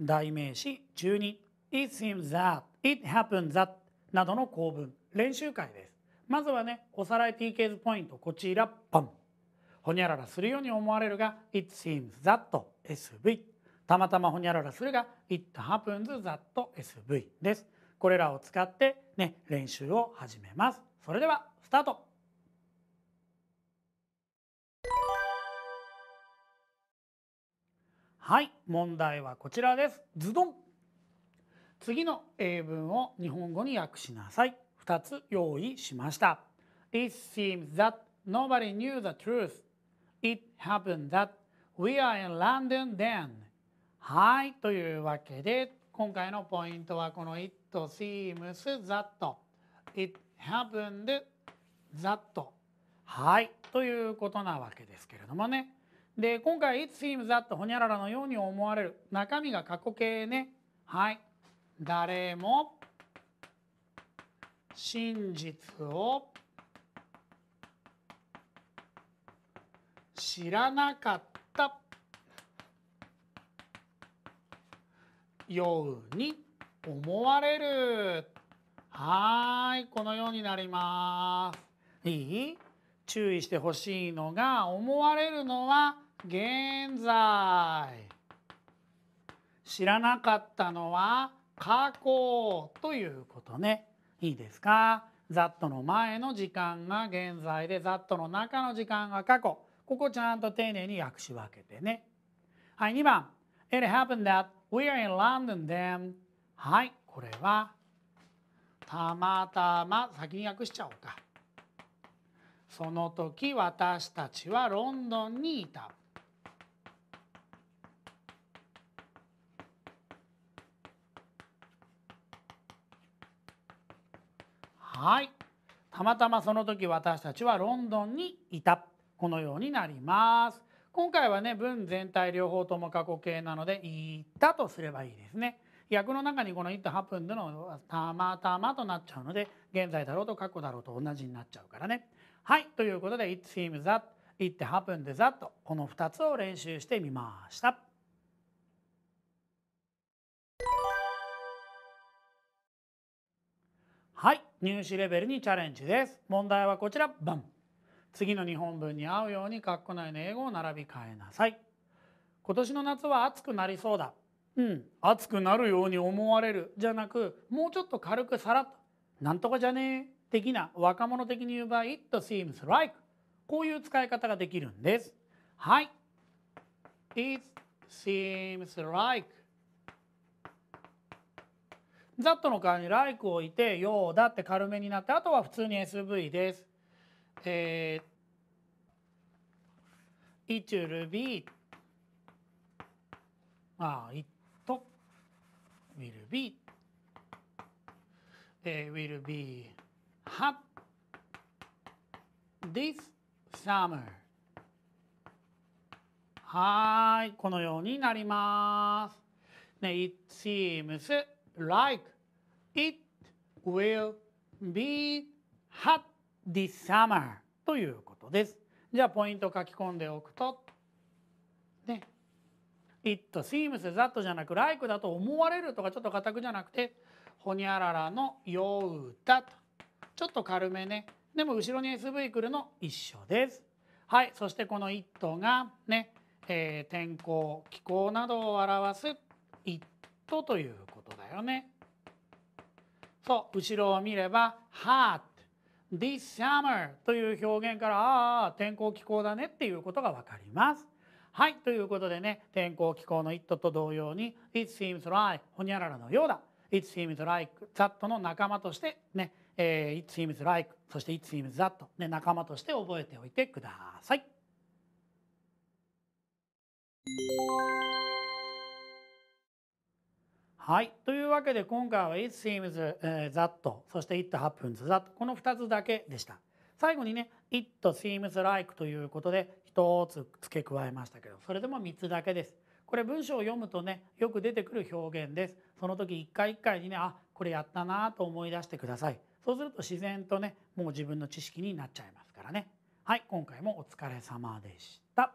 代名詞12 It seems that It happens that などの構文練習会ですまずはねおさらい TKs ポイントこちらポンほにゃららするように思われるが It seems that SV たまたまほにゃららするが It happens that SV ですこれらを使ってね練習を始めますそれではスタートはい問題はこちらですズドン次の英文を日本語に訳しなさい2つ用意しました It seems that nobody knew the truth It happened that we are in London then はいというわけで今回のポイントはこの It seems that It happened that はいということなわけですけれどもねで今回「It seems that ほにゃららのように思われる」中身が過去形ねはい誰も真実を知らなかったように思われるはいこのようになりますいい注意してほしいのが思われるのは現在知らなかったのは過去ということねいいですかざっとの前の時間が現在でざっとの中の時間が過去ここちゃんと丁寧に訳し分けてねはい2番 It happened that we are in London then はいこれはたまたま先に訳しちゃおうかその時私たちはロンドンにいたはいたまたまその時私たちはロンドンにいたこのようになります今回はね文全体両方とも過去形なので「いった」とすればいいですね逆の中にこの「いっ h ハプン」での「たまたま」となっちゃうので現在だろうと過去だろうと同じになっちゃうからねはいということで「it seems that」「it happened that」この2つを練習してみました。はい入試レベルにチャレンジです問題はこちらバン次の日本文に合うように括弧内の英語を並び替えなさい今年の夏は暑くなりそうだうん暑くなるように思われるじゃなくもうちょっと軽くさらっとなんとかじゃねえ的な若者的に言う場合 It seems like こういう使い方ができるんですはい It seems like ざっとの代わりに like を置いて、ようだって軽めになって、あとは普通に SV です。えー、it will be, あ、it will be, えー、will be hot this summer. はい、このようになります。ね、it seems like it will be hot this summer ということです。じゃあポイント書き込んでおくと、ね、it seems that じゃなく like だと思われるとかちょっと固くじゃなくてほにゃららのようだとちょっと軽めねでも後ろに SV 来るの一緒です。はいそしてこの it がね、えー、天候気候などを表す it ということだよね。そう後ろを見れば「hot」「this summer」という表現からああ天候気候だねっていうことが分かります。はいということでね天候気候の「it」と同様に「it seems like」ほにゃららのようだ「it seems like that」の仲間としてね「えー、it seems like」そして「it seems that」ね仲間として覚えておいてください。はい。というわけで今回は It seems that そして It happens that この2つだけでした。最後にね It seems like ということで1つ付け加えましたけどそれでも3つだけです。これ文章を読むとねよく出てくる表現です。その時一回一回にねあこれやったなと思い出してください。そうすると自然とねもう自分の知識になっちゃいますからね。はい今回もお疲れ様でした。